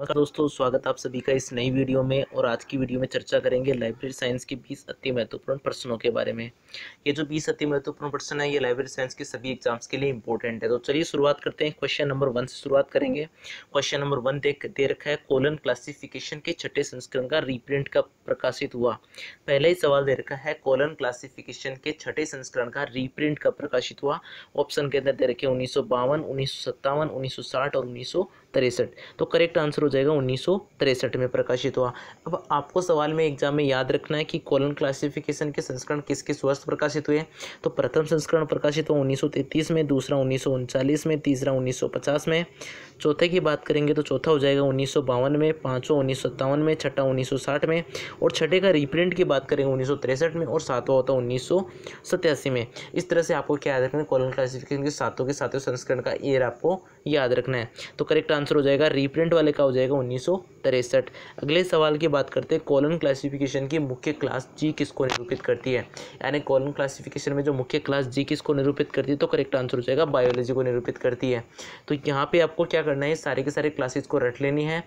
नमस्कार दोस्तों स्वागत आप सभी का इस नई वीडियो में और आज की वीडियो में चर्चा करेंगे लाइब्रेरी साइंस के 20 अति महत्वपूर्ण प्रश्नों के बारे में ये जो 20 अति महत्वपूर्ण प्रश्न है ये लाइब्रेरी साइंस के सभी एग्जाम्स के लिए इंपॉर्टेंट है तो चलिए शुरुआत करते हैं क्वेश्चन नंबर वन से शुरुआत करेंगे क्वेश्चन नंबर वन देख दे रखा है कोलन क्लासिफिकेशन के छठे संस्करण का रीप्रिंट का प्रकाशित हुआ पहला ही सवाल दे रखा है कोलन क्लासिफिकेशन के छठे संस्करण का रीप्रिंट का प्रकाशित हुआ ऑप्शन के अंदर दे रखे उन्नीस सौ बावन उन्नीस सौ सत्तावन उन्नीस सौ साठ और उन्नीस सौ तिरसठ तो करेक्ट आंसर हो जाएगा उन्नीस में प्रकाशित हुआ अब आपको सवाल में एग्जाम में याद रखना है कि कॉलन क्लासिफिकेशन के संस्करण किस किस वर्ष प्रकाशित हुए तो प्रथम संस्करण प्रकाशित हुआ उन्नीस में दूसरा उन्नीस में तीसरा उन्नीस में चौथे की बात करेंगे तो चौथा हो जाएगा उन्नीस में पाँचों उन्नीस में छठा उन्नीस में और छठे का रिप्रिंट की बात करेंगे उन्नीस में और सातवा होता है उन्नीस में इस तरह से आपको क्या याद रखना है कॉलन क्लासिफिकेशन के सातों के सातों संस्करण का ईयर आपको याद रखना है तो करेक्ट आंसर हो जाएगा रीप्रिंट वाले का हो जाएगा उन्नीस अगले सवाल की बात करते हैं कॉलन क्लासिफिकेशन की मुख्य क्लास जी किसको निरूपित करती है यानी कॉलन क्लासिफिकेशन में जो मुख्य क्लास जी किसको निरूपित करती है तो करेक्ट आंसर हो जाएगा बायोलॉजी को निरूपित करती है तो यहाँ पर आपको क्या करना है सारे के सारे क्लासेज को रट लेनी है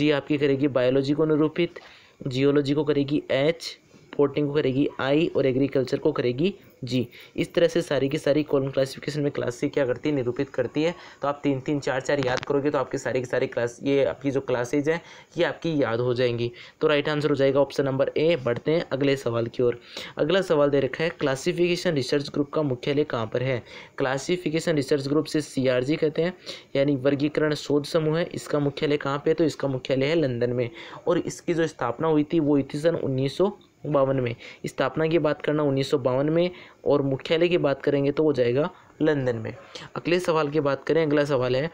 जी आपकी करेगी बायोलॉजी को निरूपित जियोलॉजी को करेगी एच पोर्टिंग को करेगी आई और एग्रीकल्चर को करेगी जी इस तरह से सारी की सारी कॉलम क्लासिफिकेशन में क्लास सी क्या करती है निरूपित करती है तो आप तीन तीन चार चार याद करोगे तो आपकी सारी की सारी क्लास ये आपकी जो क्लासेज हैं ये आपकी याद हो जाएंगी तो राइट आंसर हो जाएगा ऑप्शन नंबर ए बढ़ते हैं अगले सवाल की ओर अगला सवाल दे रखा है क्लासिफिकेशन रिसर्च ग्रुप का मुख्यालय कहाँ पर है क्लासिफिकेशन रिसर्च ग्रुप से सी कहते हैं यानी वर्गीकरण शोध समूह है इसका मुख्यालय कहाँ पर है तो इसका मुख्यालय है लंदन में और इसकी जो स्थापना हुई थी वो हुई थी सन उन्नीस बावन में स्थापना की बात करना उन्नीस सौ बावन में और मुख्यालय की बात करेंगे तो हो जाएगा लंदन में अगले सवाल की बात करें अगला सवाल है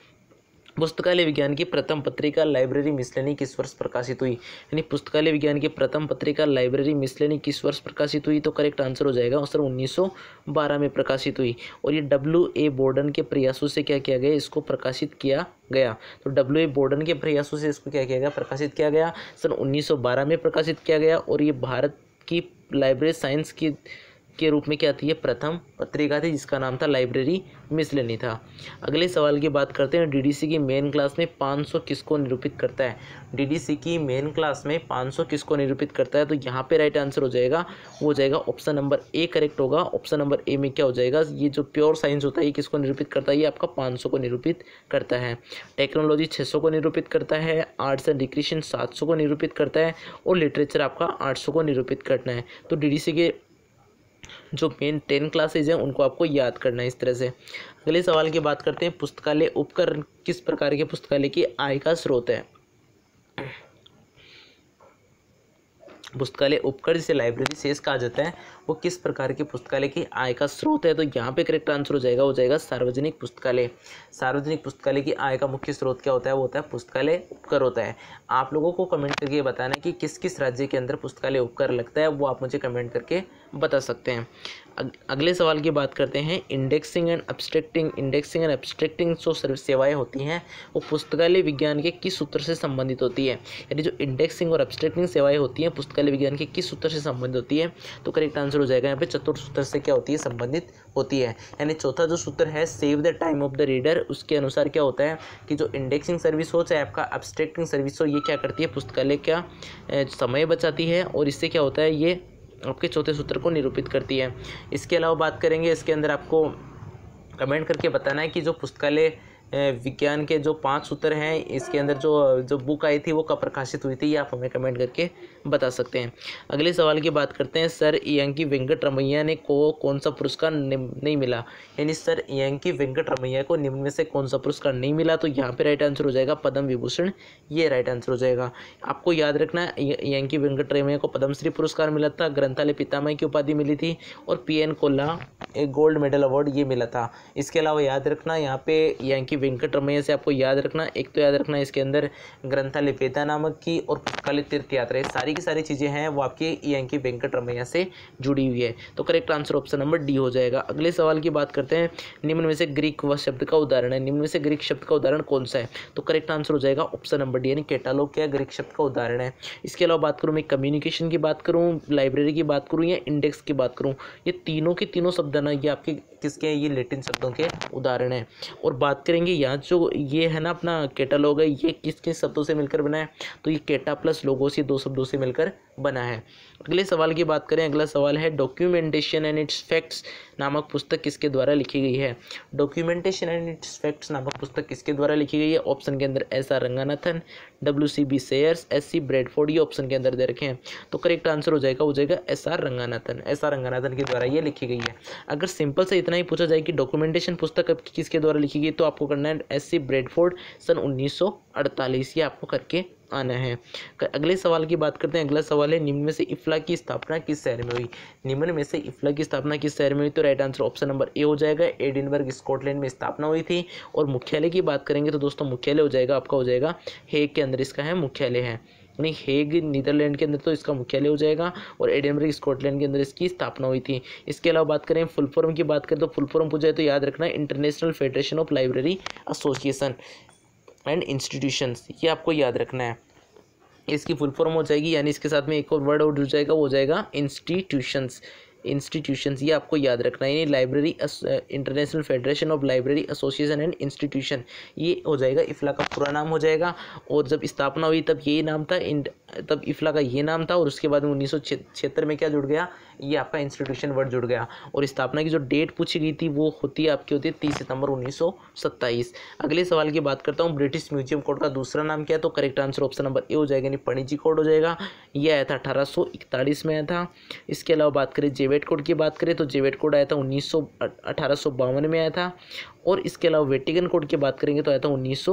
पुस्तकालय विज्ञान की प्रथम पत्रिका लाइब्रेरी मिसलेनी किस वर्ष प्रकाशित हुई यानी पुस्तकालय विज्ञान की प्रथम पत्रिका लाइब्रेरी मिसलेनी किस वर्ष प्रकाशित हुई तो करेक्ट आंसर हो जाएगा सर 1912 में प्रकाशित हुई और ये डब्ल्यू ए बोर्डन के प्रयासों से क्या किया गया इसको प्रकाशित किया गया तो डब्ल्यू ए बोर्डन के प्रयासों से इसको क्या किया गया प्रकाशित किया गया सन 1912 में प्रकाशित किया गया और ये भारत की लाइब्रेरी साइंस की के रूप में क्या थी ये प्रथम पत्रिका थी जिसका नाम था लाइब्रेरी मिसलनी था अगले सवाल की बात करते हैं डीडीसी की मेन क्लास में 500 किसको निरूपित करता है डीडीसी की मेन क्लास में 500 किसको निरूपित करता है तो यहाँ पे राइट आंसर हो जाएगा वो हो जाएगा ऑप्शन नंबर ए करेक्ट होगा ऑप्शन नंबर ए में क्या हो जाएगा ये जो प्योर साइंस होता है ये किसको निरूपित करता है ये आपका पाँच को निरूपित करता है टेक्नोलॉजी छः को निरूपित करता है आर्ट्स एंड रिक्रिएशन सात को निरूपित करता है और लिटरेचर आपका आठ को निरूपित करना है तो डी के जो मेन टेन क्लासेज हैं उनको आपको याद करना है इस तरह से अगले सवाल की बात करते हैं पुस्तकालय उपकरण किस प्रकार के पुस्तकालय की आय का स्रोत है पुस्तकालय उपकर जिसे लाइब्रेरी सेस कहा जाता है वो किस प्रकार के पुस्तकालय की आय का स्रोत है तो यहाँ पे करेक्ट आंसर हो जाएगा हो जाएगा सार्वजनिक पुस्तकालय सार्वजनिक पुस्तकालय की आय का मुख्य स्रोत क्या होता है वो होता है पुस्तकालय उपकर होता है आप लोगों को कमेंट करके बताना है कि किस किस राज्य के अंदर पुस्तकालय उपकर लगता है वो आप मुझे कमेंट करके बता सकते हैं अगले सवाल की बात करते हैं indexing and abstracting indexing and abstracting जो सेवाएँ होती हैं वो पुस्तकालय विज्ञान के किस सूत्र से संबंधित होती है यानी जो इंडेक्सिंग और अब्स्ट्रैक्टिंग सेवाएँ होती हैं पुस्तकालय विज्ञान के किस सूत्र से संबंधित होती है तो करेक्ट आंसर हो जाएगा यहाँ पे चतुर्थ सूत्र से क्या होती है संबंधित होती है यानी चौथा जो सूत्र है save the time of the reader उसके अनुसार क्या होता है कि जो इंडेक्सिंग सर्विस हो चाहे आपका अब्स्ट्रैक्टिंग सर्विस हो ये क्या करती है पुस्तकालय का समय बचाती है और इससे क्या होता है ये आपके चौथे सूत्र को निरूपित करती है इसके अलावा बात करेंगे इसके अंदर आपको कमेंट करके बताना है कि जो पुस्तकालय विज्ञान के जो पांच सूत्र हैं इसके अंदर जो जो बुक आई थी वो कब प्रकाशित हुई थी ये आप हमें कमेंट करके बता सकते हैं अगले सवाल की बात करते हैं सर यंकी वेंकट रमैया ने को कौन सा पुरस्कार नहीं मिला यानी सर यंकी वेंकट रमैया को निम्न में से कौन सा पुरस्कार नहीं मिला तो यहाँ पर राइट आंसर हो जाएगा पद्म विभूषण ये राइट आंसर हो जाएगा आपको याद रखना यंकी वेंकट रमैया को पद्मश्री पुरस्कार मिला था ग्रंथालय पितामय की उपाधि मिली थी और P N Kaula gold medal award ये मिला था इसके अलावा याद रखना यहाँ पे यंकी वेंकटरमैया से आपको याद रखना एक तो याद रखना इसके अंदर ग्रंथालिपेता नामक की और कलित तीर्थ यात्रा सारी की सारी चीज़ें हैं वो आपके ई एन की से जुड़ी हुई है तो correct answer option number D हो जाएगा अगले सवाल की बात करते हैं निम्न में से ग्रीक व शब्द का उदाहरण है निम्न में से ग्रीक शब्द का उदाहरण कौन सा है तो करेक्ट आंसर हो जाएगा ऑप्शन नंबर डी यानी कैटालॉग क्या ग्रीक शब्द का उदाहरण है इसके अलावा बात करूँ मैं कम्युनिकेशन की बात करूँ लाइब्रेरी की बात करूँ या इंडेक्स की बात करूँ ये तीनों के तीनों शब्द ना ये आपके किसके हैं ये लेटिन शब्दों के उदाहरण हैं और बात करेंगे देखेंगे यहाँ जो ये है ना अपना लोग है ये किस किस शब्दों से मिलकर बना है तो ये केटा प्लस लोगों से दो शब्दों से मिलकर बना है अगले सवाल की बात करें अगला सवाल है डॉक्यूमेंटेशन एंड इट्स फैक्ट्स नामक पुस्तक किसके द्वारा लिखी गई है डॉक्यूमेंटेशन एंड इट्स फैक्ट्स नामक पुस्तक किसके द्वारा लिखी गई है ऑप्शन के अंदर S R Ranganathan W C B Sayers S C Bradford ये ऑप्शन के अंदर दे रखे हैं तो करेक्ट आंसर हो जाएगा हो जाएगा S R Ranganathan S R Ranganathan के द्वारा ये लिखी गई है अगर सिंपल से इतना ही पूछा जाए कि डॉक्यूमेंटेशन पुस्तक किसके द्वारा लिखी गई तो आपको करना है एस सी ब्रेडफोर्ड सन उन्नीस ये आपको करके आना है अगले सवाल की बात करते हैं अगला सवाल है निम्न में से इफला की स्थापना किस शहर में हुई निम्न में से इफला की स्थापना किस शहर में हुई तो right answer option number A हो जाएगा एडिनबर्ग स्कॉटलैंड में स्थापना हुई थी और मुख्यालय की बात करेंगे तो दोस्तों मुख्यालय हो जाएगा आपका हो जाएगा हेग के अंदर इसका है मुख्यालय है नहीं हेग नीदरलैंड के अंदर तो इसका मुख्यालय हो जाएगा और एडनबर्ग स्कॉटलैंड के अंदर इसकी स्थापना हुई थी इसके अलावा बात करें फुल फॉर्म की बात करें तो फुल फॉर्म पूछा है तो याद रखना International Federation of Library Association and Institutions ये आपको याद रखना है इसकी फुल फॉर्म हो जाएगी यानी इसके साथ में एक और वर्ड और जुड़ जाएगा वो हो जाएगा इंस्टीट्यूशंस इंस्टीट्यूशंस ये आपको याद रखना है यानी library International Federation of Library Association and Institution ये हो जाएगा इफला का पूरा नाम हो जाएगा और जब स्थापना हुई तब यही नाम था तब इफ़ला का ये नाम था और उसके बाद में उन्नीस में क्या जुड़ गया ये आपका इंस्टीट्यूशन वर्ड जुड़ गया और स्थापना की जो डेट पूछी गई थी वो होती है आपकी होती है तीस सितंबर उन्नीस अगले सवाल की बात करता हूँ ब्रिटिश म्यूजियम कोड का दूसरा नाम क्या है तो correct answer option number A हो जाएगा यानी पणिजी कोड हो जाएगा ये आया था अठारह में आया था इसके अलावा बात करें जेवेट कोड की बात करें तो जेवेट कोड आया था उन्नीस में आया था और इसके अलावा वेटिकन कोड की बात करेंगे तो आया था उन्नीस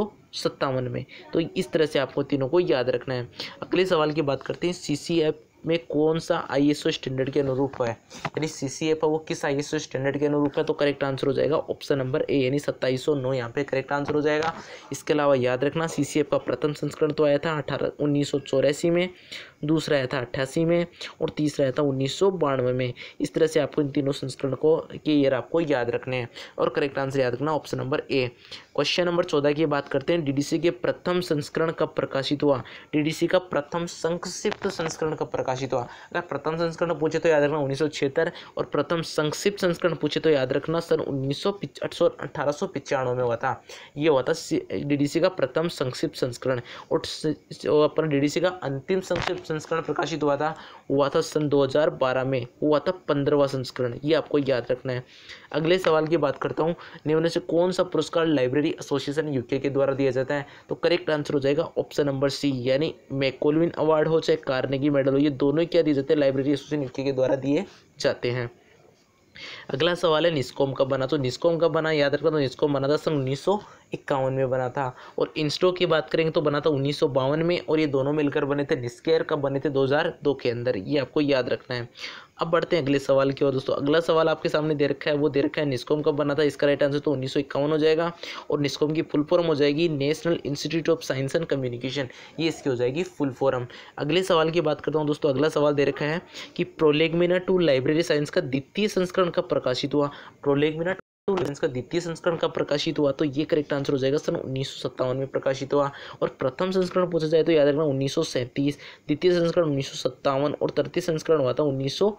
सत्तावन में तो इस तरह से आपको तीनों को याद रखना है अगले सवाल की बात करते हैं सी सी एफ में कौन सा आई एस स्टैंडर्ड के अनुरूप है यानी सी सी एफ है वो किस आई एस स्टैंडर्ड के अनुरूप है तो करेक्ट आंसर हो जाएगा ऑप्शन नंबर ए यानी सत्ताईस सौ नौ यहाँ पे करेक्ट आंसर हो जाएगा इसके अलावा याद रखना सी सी एफ का प्रथम संस्करण तो आया था अठारह उन्नीस सौ चौरासी में दूसरा आया था अट्ठासी में और तीसरा आया था उन्नीस सौ बानवे में इस तरह से आपको इन तीनों संस्करण को के ईयर आपको याद रखने हैं और करेक्ट आंसर याद रखना option number A question number चौदह की बात करते हैं डीडीसी के प्रथम संस्करण कब प्रकाशित हुआ डीडीसी का प्रथम संक्षिप्त संस्करण कब प्रकाशित प्रकाशित हुआ तो अगर प्रथम संस्करण पूछे तो याद रखना उन्नीस और प्रथम संक्षिप्त संस्करण पूछे तो याद रखना सन उन्नीस सौ अठारह में हुआ था ये हुआ था डीडीसी का प्रथम संक्षिप्त संस्करण और अपन डीडीसी का अंतिम संक्षिप्त संस्करण प्रकाशित हुआ था हुआ था सन 2012 में हुआ था पंद्रहवा संस्करण ये आपको याद रखना है अगले सवाल की बात करता हूँ निम्न से कौन सा पुरस्कार लाइब्रेरी एसोसिएशन यूके के द्वारा दिया जाता है तो करेक्ट आंसर हो जाएगा ऑप्शन नंबर सी यानी मैकोलविन अवार्ड हो चाहे कार्नेगी मेडल हो ये दो दोनों क्या दिए जाते हैं लाइब्रेरी एसोसिएशन यूके के द्वारा दिए जाते हैं अगला सवाल है निस्कॉम कब बना तो निस्कॉम कब बना याद रखना तो निस्कॉम बना था सन उन्नीस सौ इक्यावन में बना था और इंस्टो की बात करेंगे तो बना था उन्नीस में और ये दोनों मिलकर बने थे निस्केयर कब बने थे 2002 के अंदर ये आपको याद रखना है अब बढ़ते हैं अगले सवाल की ओर दोस्तों अगला सवाल आपके सामने दे रखा है वो दे रखा है निस्कॉम कब बना था इसका राइट आंसर तो उन्नीस हो जाएगा और निस्कॉम की फुल फॉर्म हो जाएगी National Institute of Science and Communication ये इसकी हो जाएगी फुल फॉर्म अगले सवाल की बात करता हूँ दोस्तों अगला सवाल दे रखा है कि प्रोलेगमिना टू लाइब्रेरी साइंस का द्वितीय संस्करण कब प्रकाशित हुआ प्रोलेगमिना तो का द्वितीय संस्करण कब प्रकाशित हुआ तो ये करेक्ट आंसर हो जाएगा सन उन्नीस में प्रकाशित हुआ और प्रथम संस्करण पूछा जाए तो याद रखना उन्नीस द्वितीय संस्करण उन्नीस और तृतीय संस्करण हुआ था उन्नीस सौ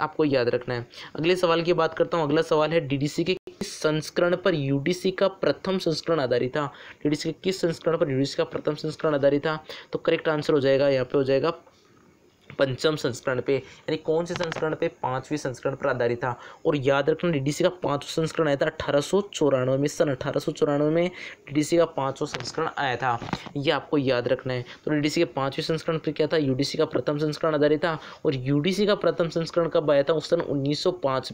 आपको याद रखना है अगले सवाल की बात करता हूँ अगला सवाल है डीडीसी के किस संस्करण पर यूडीसी का प्रथम संस्करण आधारित था डीडीसी के किस संस्करण पर यूडीसी का प्रथम संस्करण आधारित था तो करेक्ट आंसर हो जाएगा यहाँ पे हो जाएगा पंचम संस्करण पे यानी कौन से संस्करण पे पांचवें संस्करण पर आधारित था और याद रखना डीडीसी का पांचवा संस्करण आया था अठारह सौ चौरानवे में सन अठारह सौ चौरानवे में डीडीसी का पांचवा संस्करण आया था ये आपको याद रखना है तो डीडीसी के पांचवें संस्करण पर क्या था यूडीसी का प्रथम संस्करण आधारित था और यूडीसी का प्रथम संस्करण कब आया था उस सन उन्नीस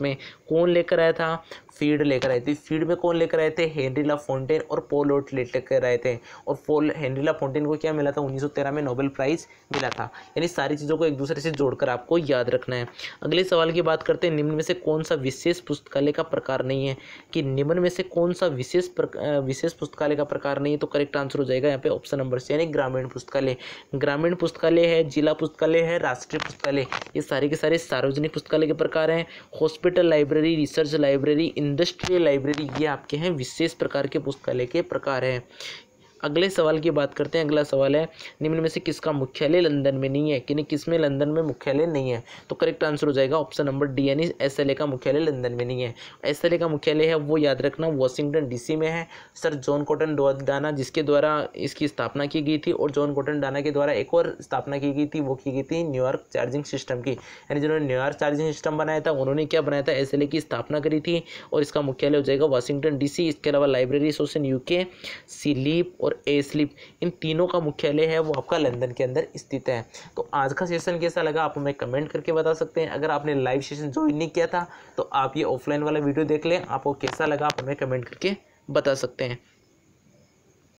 में कौन लेकर आया था फीड लेकर आए थे फीड में कौन लेकर आए थे हेनरी ला फोन्टेन और पोल ओट लेकर आए थे और पोल हेनरी ला फोन्टेन को क्या मिला था उन्नीस में नोबेल प्राइज मिला था यानी सारी चीज़ों को एक दूसरे से जोड़कर आपको याद रखना है अगले सवाल की बात करते हैं निम्न में से कौन सा विशेष पुस्तकालय का प्रकार नहीं है कि निम्न में से कौन सा विशेष विशेष पुस्तकालय का प्रकार नहीं है तो करेक्ट आंसर हो जाएगा यहाँ पे ऑप्शन नंबर से यानी ग्रामीण पुस्तकालय ग्रामीण पुस्तकालय है जिला पुस्तकालय है राष्ट्रीय पुस्तकालय ये सारे के सारे सार्वजनिक पुस्तकालय के प्रकार हैं hospital library research library industrial library ये आपके हैं विशेष प्रकार के पुस्तकालय के प्रकार हैं अगले सवाल की बात करते हैं अगला सवाल है निम्न में से किसका मुख्यालय लंदन में नहीं है कि किस में लंदन में मुख्यालय नहीं है तो करेक्ट आंसर हो जाएगा ऑप्शन नंबर डी यानी एस का मुख्यालय लंदन में नहीं है एस का मुख्यालय है वो याद रखना वॉशिंगटन डीसी में है सर जॉन कॉटन डाना जिसके द्वारा इसकी स्थापना की गई थी और जॉन कॉटन डाना के द्वारा एक और स्थापना की गई थी वो की गई थी न्यूयॉर्क चार्जिंग सिस्टम की यानी जिन्होंने न्यूयॉर्क चार्जिंग सिस्टम बनाया था उन्होंने क्या बनाया था एस की स्थापना करी थी और इसका मुख्यालय हो जाएगा डी सी इसके अलावा लाइब्रेरी यू के सिलीप और ए स्लिप इन तीनों का मुख्यालय है वो आपका लंदन के अंदर स्थित है तो आज का सेशन कैसा लगा आप हमें कमेंट करके बता सकते हैं अगर आपने लाइव सेशन ज्वाइन नहीं किया था तो आप ये ऑफलाइन वाला वीडियो देख लें आपको कैसा लगा आप हमें कमेंट करके बता सकते हैं